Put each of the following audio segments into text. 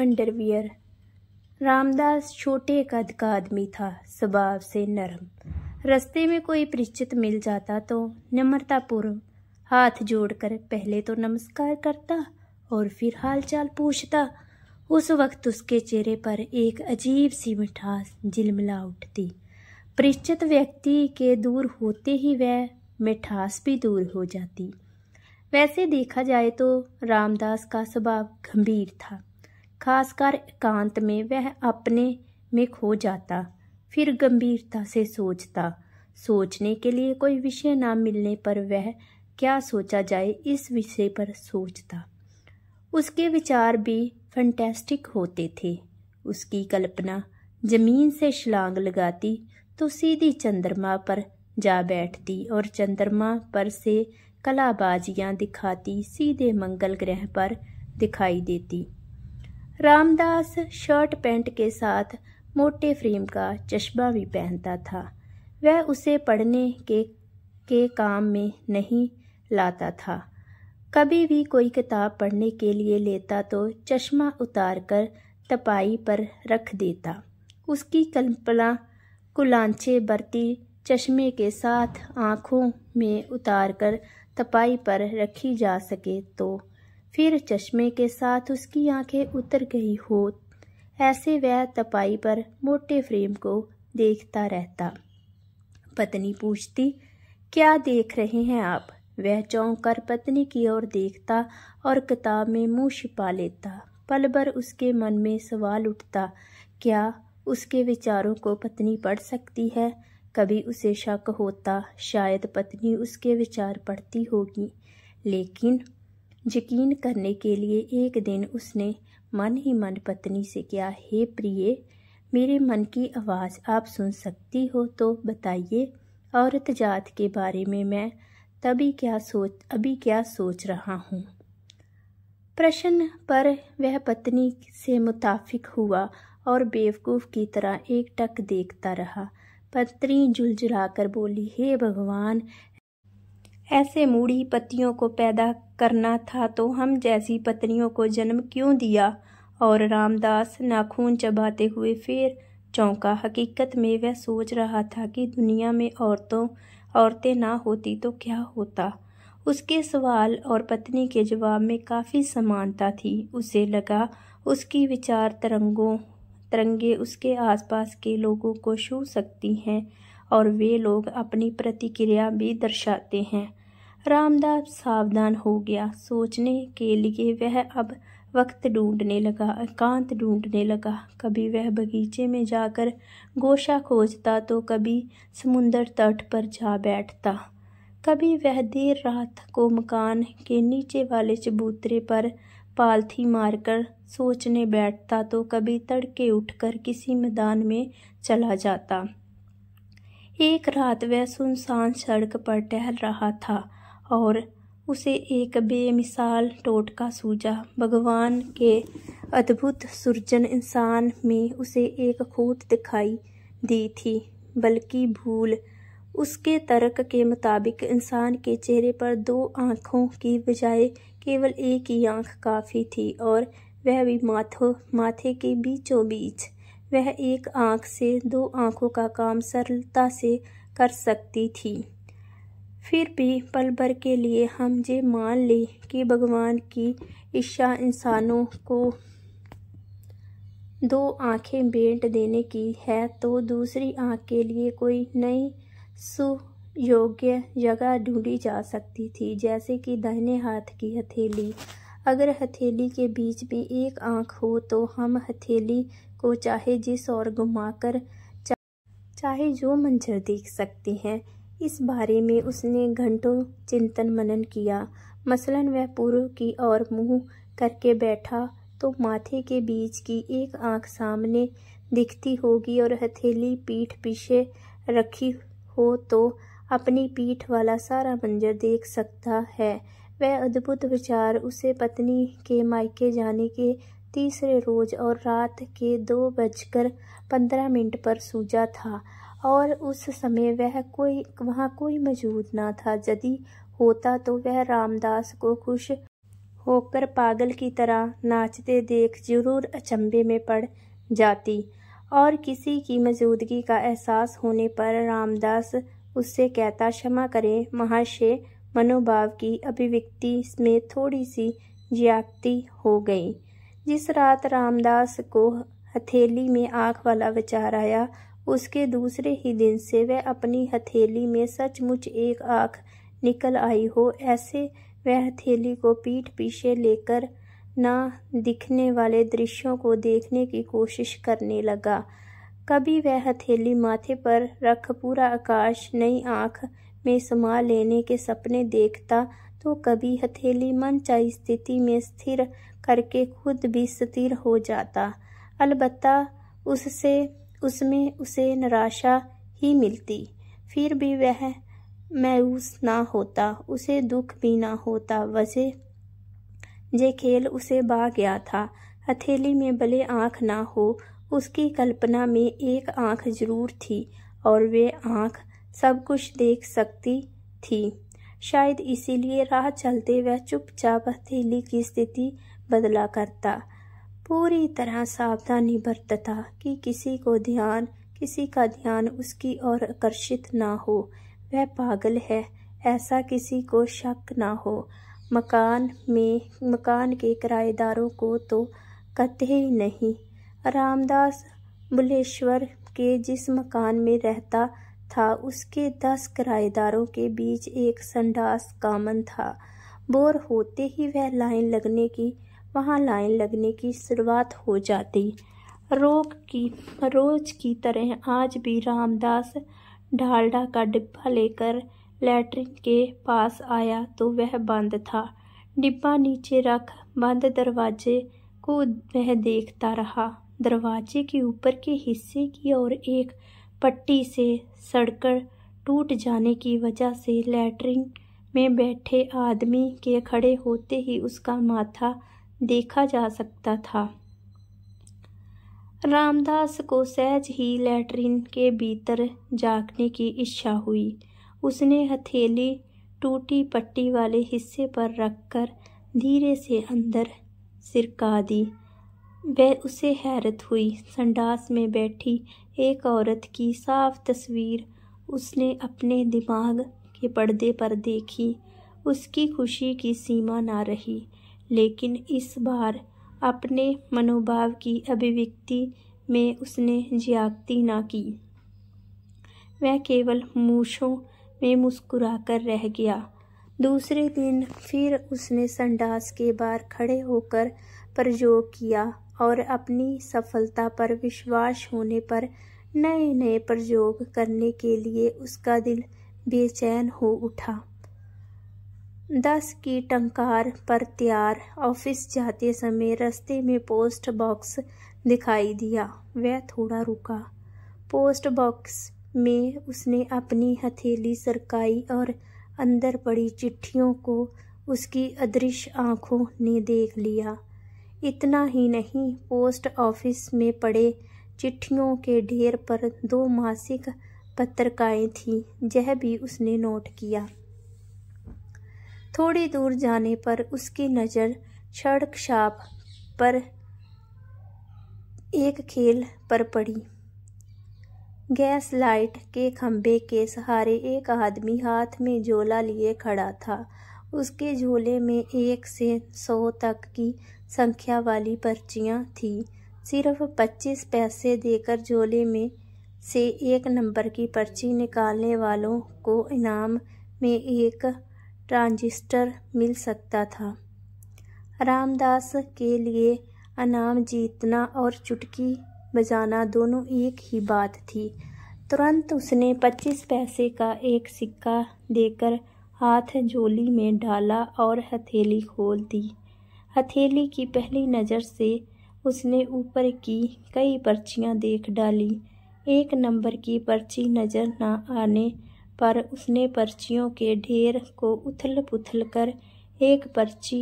Underwear Ramdas छोटे कद का आदमी था स्वभाव से नरम रास्ते में कोई परिचित मिल जाता तो नम्रतापूर्व हाथ जोड़कर पहले तो नमस्कार करता और फिर हालचाल पूछता उस वक्त उसके चेहरे पर एक अजीब सी मिठास झिलमिला उठती परिचित व्यक्ति के दूर होते ही वह मिठास भी दूर हो जाती वैसे देखा जाए तो रामदास का स्वभाव गंभीर था खासकर एकांत में वह अपने में खो जाता फिर गंभीरता से सोचता सोचने के लिए कोई विषय ना मिलने पर वह क्या सोचा जाए इस विषय पर सोचता उसके विचार भी फंटेस्टिक होते थे उसकी कल्पना जमीन से शलांग लगाती तो सीधी चंद्रमा पर जा बैठती और चंद्रमा पर से कलाबाजियां दिखाती सीधे मंगल ग्रह पर दिखाई देती रामदास शर्ट पैंट के साथ मोटे फ्रेम का चश्मा भी पहनता था वह उसे पढ़ने के के काम में नहीं लाता था कभी भी कोई किताब पढ़ने के लिए लेता तो चश्मा उतारकर तपाई पर रख देता उसकी कल्पना कुलांचे बरती चश्मे के साथ आँखों में उतारकर तपाई पर रखी जा सके तो फिर चश्मे के साथ उसकी आंखें उतर गई हो ऐसे वह तपाई पर मोटे फ्रेम को देखता रहता पत्नी पूछती क्या देख रहे हैं आप वह चौंक कर पत्नी की ओर देखता और किताब में मुंह छिपा लेता पल भर उसके मन में सवाल उठता क्या उसके विचारों को पत्नी पढ़ सकती है कभी उसे शक होता शायद पत्नी उसके विचार पढ़ती होगी लेकिन यकीन करने के लिए एक दिन उसने मन ही मन पत्नी से किया हे प्रिय मेरे मन की आवाज़ आप सुन सकती हो तो बताइए औरत जात के बारे में मैं तभी क्या सोच अभी क्या सोच रहा हूँ प्रश्न पर वह पत्नी से मुताफिक हुआ और बेवकूफ़ की तरह एक टक देखता रहा पत्नी जुलझुला बोली हे भगवान ऐसे मूढ़ी पतियों को पैदा करना था तो हम जैसी पत्नियों को जन्म क्यों दिया और रामदास नाखून चबाते हुए फिर चौंका हकीकत में वह सोच रहा था कि दुनिया में औरतों औरतें ना होती तो क्या होता उसके सवाल और पत्नी के जवाब में काफ़ी समानता थी उसे लगा उसकी विचार तरंगों तरंगे उसके आसपास के लोगों को छू सकती हैं और वे लोग अपनी प्रतिक्रिया भी दर्शाते हैं रामदास सावधान हो गया सोचने के लिए वह अब वक्त ढूंढने लगा एकांत ढूंढने लगा कभी वह बगीचे में जाकर गोशा खोजता तो कभी समुंदर तट पर जा बैठता कभी वह देर रात को मकान के नीचे वाले चबूतरे पर पालथी मारकर सोचने बैठता तो कभी तड़के उठकर किसी मैदान में चला जाता एक रात वह सुनसान सड़क पर टहल रहा था और उसे एक बेमिसाल टोटका सूझा भगवान के अद्भुत सृजन इंसान में उसे एक खूट दिखाई दी थी बल्कि भूल उसके तर्क के मुताबिक इंसान के चेहरे पर दो आँखों की बजाय केवल एक ही आँख काफ़ी थी और वह भी माथो माथे के बीचों बीच वह एक आँख से दो आँखों का काम सरलता से कर सकती थी फिर भी पल भर के लिए हम ये मान ली कि भगवान की इच्छा इंसानों को दो आंखें बेंट देने की है तो दूसरी आंख के लिए कोई नई सुयोग्य जगह ढूंढी जा सकती थी जैसे कि दाहिने हाथ की हथेली अगर हथेली के बीच में एक आंख हो तो हम हथेली को चाहे जिस और घुमाकर चाहे जो मंजर देख सकते हैं इस बारे में उसने घंटों चिंतन मनन किया मसलन वह पूर्व की ओर मुंह करके बैठा तो माथे के बीच की एक आंख सामने दिखती होगी और हथेली पीठ पीछे रखी हो तो अपनी पीठ वाला सारा मंजर देख सकता है वह अद्भुत विचार उसे पत्नी के मायके जाने के तीसरे रोज और रात के दो बजकर पंद्रह मिनट पर सूझा था और उस समय वह कोई वहाँ कोई मौजूद ना था यदि होता तो वह रामदास को खुश होकर पागल की तरह नाचते देख जरूर अचंभे में पड़ जाती और किसी की मौजूदगी का एहसास होने पर रामदास उससे कहता क्षमा करें महाशय मनोभाव की अभिव्यक्ति में थोड़ी सी ज्याति हो गई जिस रात रामदास को हथेली में आंख वाला विचार आया उसके दूसरे ही दिन से वह अपनी हथेली में सचमुच एक आँख निकल आई हो ऐसे वह हथेली को पीठ पीछे लेकर ना दिखने वाले दृश्यों को देखने की कोशिश करने लगा कभी वह हथेली माथे पर रख पूरा आकाश नई आँख में समा लेने के सपने देखता तो कभी हथेली मनचाही स्थिति में स्थिर करके खुद भी स्थिर हो जाता अलबत्ता उससे उसमें उसे निराशा ही मिलती फिर भी वह मायूस ना होता उसे दुख भी ना होता वजह जे खेल उसे बा गया था हथेली में भले आँख ना हो उसकी कल्पना में एक आँख जरूर थी और वे आँख सब कुछ देख सकती थी शायद इसीलिए राह चलते वह चुपचाप हथेली की स्थिति बदला करता पूरी तरह सावधानी बरतता कि किसी को ध्यान किसी का ध्यान उसकी ओर आकर्षित ना हो वह पागल है ऐसा किसी को शक ना हो मकान में मकान के किराएदारों को तो ही नहीं रामदास बुलेश्वर के जिस मकान में रहता था उसके दस किराएदारों के बीच एक संडास कामन था बोर होते ही वह लाइन लगने की वहाँ लाइन लगने की शुरुआत हो जाती रोग की रोज की तरह आज भी रामदास ढालडा का डिब्बा लेकर लैटरिन के पास आया तो वह बंद था डिब्बा नीचे रख बंद दरवाजे को वह देखता रहा दरवाजे के ऊपर के हिस्से की ओर एक पट्टी से सड़कर टूट जाने की वजह से लैटरिन में बैठे आदमी के खड़े होते ही उसका माथा देखा जा सकता था रामदास को सहज ही लैटरिन के भीतर जागने की इच्छा हुई उसने हथेली टूटी पट्टी वाले हिस्से पर रखकर धीरे से अंदर सिरका दी वह उसे हैरत हुई संडास में बैठी एक औरत की साफ तस्वीर उसने अपने दिमाग के पर्दे पर देखी उसकी खुशी की सीमा ना रही लेकिन इस बार अपने मनोभाव की अभिव्यक्ति में उसने ज्यादती ना की वह केवल मूछों में मुस्कुरा कर रह गया दूसरे दिन फिर उसने संडास के बाहर खड़े होकर प्रयोग किया और अपनी सफलता पर विश्वास होने पर नए नए प्रयोग करने के लिए उसका दिल बेचैन हो उठा दस की टंकार पर तैयार ऑफिस जाते समय रास्ते में पोस्ट बॉक्स दिखाई दिया वह थोड़ा रुका पोस्ट बॉक्स में उसने अपनी हथेली सरकाई और अंदर पड़ी चिट्ठियों को उसकी अदृश्य आंखों ने देख लिया इतना ही नहीं पोस्ट ऑफिस में पड़े चिट्ठियों के ढेर पर दो मासिक पत्रिकाएं थीं यह भी उसने नोट किया थोड़ी दूर जाने पर उसकी नज़र सड़क शाप पर एक खेल पर पड़ी गैस लाइट के खंभे के सहारे एक आदमी हाथ में झोला लिए खड़ा था उसके झोले में एक से सौ तक की संख्या वाली पर्चियां थी सिर्फ पच्चीस पैसे देकर झोले में से एक नंबर की पर्ची निकालने वालों को इनाम में एक ट्रांजिस्टर मिल सकता था रामदास के लिए अनाम जीतना और चुटकी बजाना दोनों एक ही बात थी तुरंत उसने पच्चीस पैसे का एक सिक्का देकर हाथ झोली में डाला और हथेली खोल दी हथेली की पहली नज़र से उसने ऊपर की कई पर्चियां देख डाली एक नंबर की पर्ची नज़र ना आने पर उसने पर्चियों के ढेर को उथल पुथल कर एक पर्ची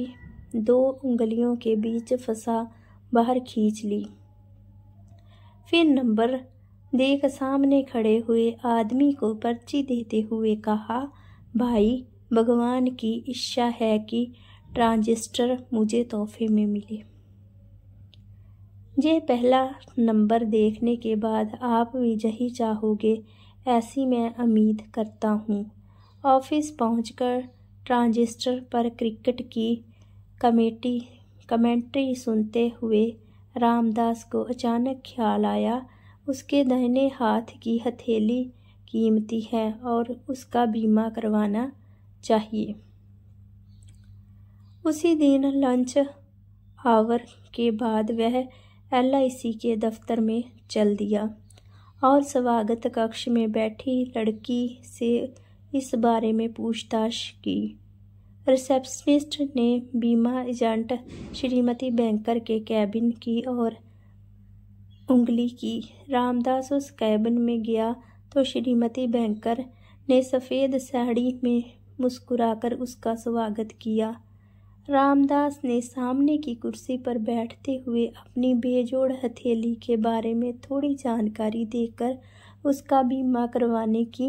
दो उंगलियों के बीच फंसा बाहर खींच ली फिर नंबर देख सामने खड़े हुए आदमी को पर्ची देते हुए कहा भाई भगवान की इच्छा है कि ट्रांजिस्टर मुझे तोहफे में मिले ये पहला नंबर देखने के बाद आप भी यही चाहोगे ऐसी मैं उम्मीद करता हूँ ऑफिस पहुंचकर ट्रांजिस्टर पर क्रिकेट की कमेटी कमेंट्री सुनते हुए रामदास को अचानक ख्याल आया उसके दाहिने हाथ की हथेली कीमती है और उसका बीमा करवाना चाहिए उसी दिन लंच आवर के बाद वह एलआईसी के दफ्तर में चल दिया और स्वागत कक्ष में बैठी लड़की से इस बारे में पूछताछ की रिसेप्शनिस्ट ने बीमा एजेंट श्रीमती बैंकर के कैबिन की और उंगली की रामदास उस कैबिन में गया तो श्रीमती बैंकर ने सफ़ेद साड़ी में मुस्कुराकर उसका स्वागत किया रामदास ने सामने की कुर्सी पर बैठते हुए अपनी बेजोड़ हथेली के बारे में थोड़ी जानकारी देकर उसका बीमा करवाने की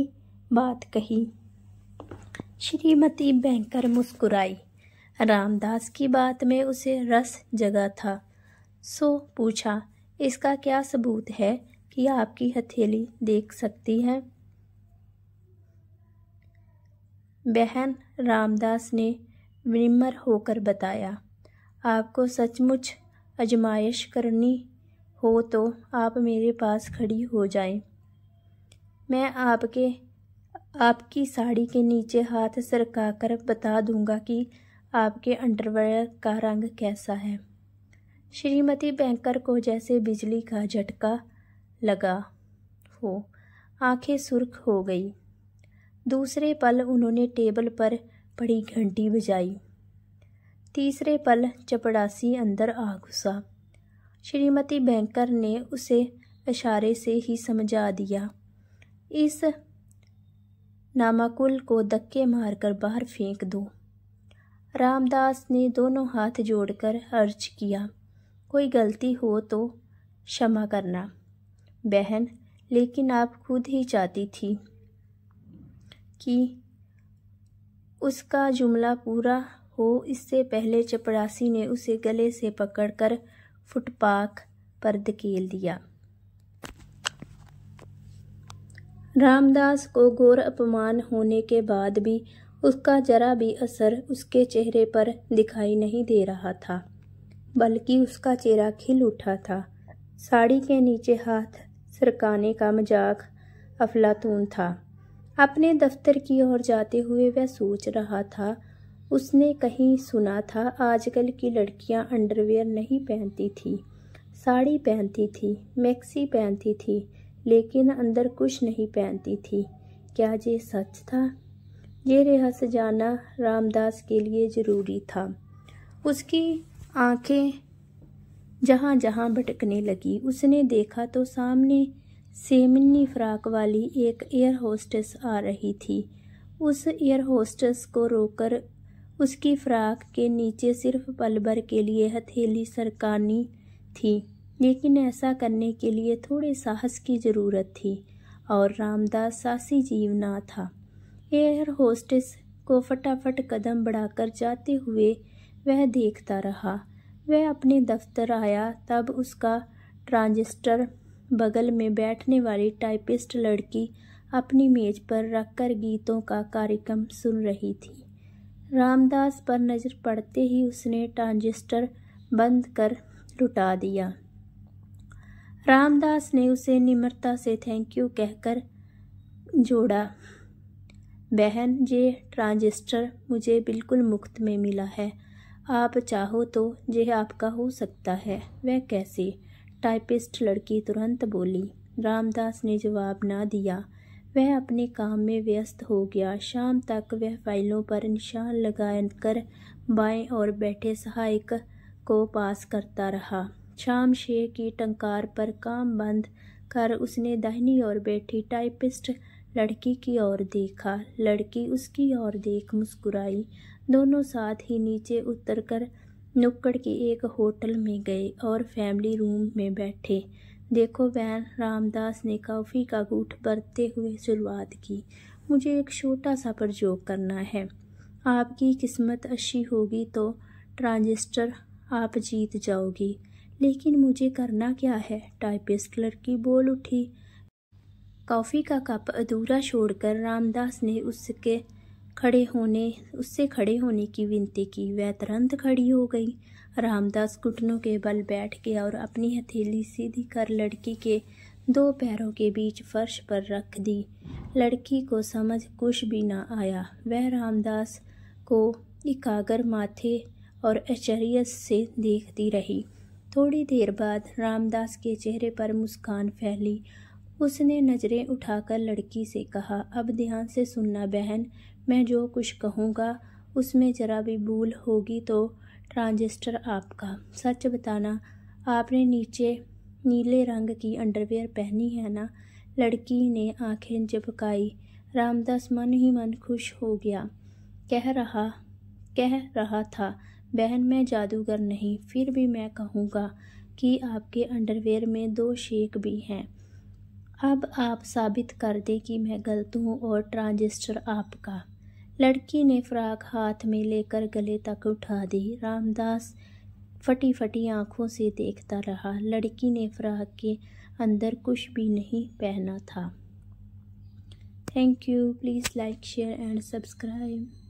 बात कही श्रीमती बैंकर मुस्कुराई रामदास की बात में उसे रस जगा था सो पूछा इसका क्या सबूत है कि आपकी हथेली देख सकती है बहन रामदास ने विनम्र होकर बताया आपको सचमुच अजमाइश करनी हो तो आप मेरे पास खड़ी हो जाएं। मैं आपके आपकी साड़ी के नीचे हाथ सरकाकर बता दूंगा कि आपके अंडरवेयर का रंग कैसा है श्रीमती बैंकर को जैसे बिजली का झटका लगा हो आंखें सुर्ख हो गई दूसरे पल उन्होंने टेबल पर बड़ी घंटी बजाई तीसरे पल चपड़ासी अंदर आ घुसा श्रीमती बैंकर ने उसे इशारे से ही समझा दिया इस नामाकुल को धक्के मारकर बाहर फेंक दो रामदास ने दोनों हाथ जोड़कर अर्ज किया कोई गलती हो तो क्षमा करना बहन लेकिन आप खुद ही चाहती थी कि उसका जुमला पूरा हो इससे पहले चपरासी ने उसे गले से पकड़कर फुटपाथ पर धकेल दिया रामदास को घोर अपमान होने के बाद भी उसका जरा भी असर उसके चेहरे पर दिखाई नहीं दे रहा था बल्कि उसका चेहरा खिल उठा था साड़ी के नीचे हाथ सरकाने का मजाक अफलातून था अपने दफ्तर की ओर जाते हुए वह सोच रहा था उसने कहीं सुना था आजकल की लड़कियां अंडरवेयर नहीं पहनती थी साड़ी पहनती थी मैक्सी पहनती थी लेकिन अंदर कुछ नहीं पहनती थी क्या ये सच था ये रहस्य जाना रामदास के लिए ज़रूरी था उसकी आंखें जहाँ जहाँ भटकने लगी उसने देखा तो सामने सेमनी फ्राक वाली एक एयर होस्टेस आ रही थी उस एयर होस्टेस को रोकर उसकी फ्राक के नीचे सिर्फ पल भर के लिए हथेली सरकानी थी लेकिन ऐसा करने के लिए थोड़े साहस की ज़रूरत थी और रामदास सासी जीव ना था एयर होस्टेस को फटाफट कदम बढ़ाकर जाते हुए वह देखता रहा वह अपने दफ्तर आया तब उसका ट्रांजिस्टर बगल में बैठने वाली टाइपिस्ट लड़की अपनी मेज पर रखकर गीतों का कार्यक्रम सुन रही थी रामदास पर नज़र पड़ते ही उसने ट्रांजिस्टर बंद कर लुटा दिया रामदास ने उसे निम्रता से थैंक यू कहकर जोड़ा बहन ये ट्रांजिस्टर मुझे बिल्कुल मुफ्त में मिला है आप चाहो तो यह आपका हो सकता है वह कैसे टाइपिस्ट लड़की तुरंत बोली रामदास ने जवाब ना दिया वह अपने काम में व्यस्त हो गया शाम तक वह फाइलों पर निशान लगा कर बाएं और बैठे सहायक को पास करता रहा शाम शे की टंकार पर काम बंद कर उसने दाहिनी ओर बैठी टाइपिस्ट लड़की की ओर देखा लड़की उसकी ओर देख मुस्कुराई दोनों साथ ही नीचे उतरकर कर नुक्कड़ के एक होटल में गए और फैमिली रूम में बैठे देखो बहन रामदास ने कॉफ़ी का गूट बरते हुए शुरुआत की मुझे एक छोटा सा प्रयोग करना है आपकी किस्मत अच्छी होगी तो ट्रांजिस्टर आप जीत जाओगी लेकिन मुझे करना क्या है टाइपिस्ट लड़की बोल उठी कॉफ़ी का कप अधूरा छोड़कर रामदास ने उसके खड़े होने उससे खड़े होने की विनती की वह तुरंत खड़ी हो गई रामदास घुटनों के बल बैठ गया और अपनी हथेली सीधी कर लड़की के दो पैरों के बीच फर्श पर रख दी लड़की को समझ कुछ भी ना आया वह रामदास को एकागर माथे और आश्चर्य से देखती रही थोड़ी देर बाद रामदास के चेहरे पर मुस्कान फैली उसने नज़रें उठाकर लड़की से कहा अब ध्यान से सुनना बहन मैं जो कुछ कहूँगा उसमें ज़रा भी भूल होगी तो ट्रांजिस्टर आपका सच बताना आपने नीचे नीले रंग की अंडरवेयर पहनी है ना लड़की ने आंखें झपकाई रामदास मन ही मन खुश हो गया कह रहा कह रहा था बहन मैं जादूगर नहीं फिर भी मैं कहूँगा कि आपके अंडरवेयर में दो शेक भी हैं अब आप साबित कर दे कि मैं गलत हूँ और ट्रांजिस्टर आपका लड़की ने फ्राक हाथ में लेकर गले तक उठा दी रामदास फटी फटी आंखों से देखता रहा लड़की ने फ्राक के अंदर कुछ भी नहीं पहना था thank you please like share and subscribe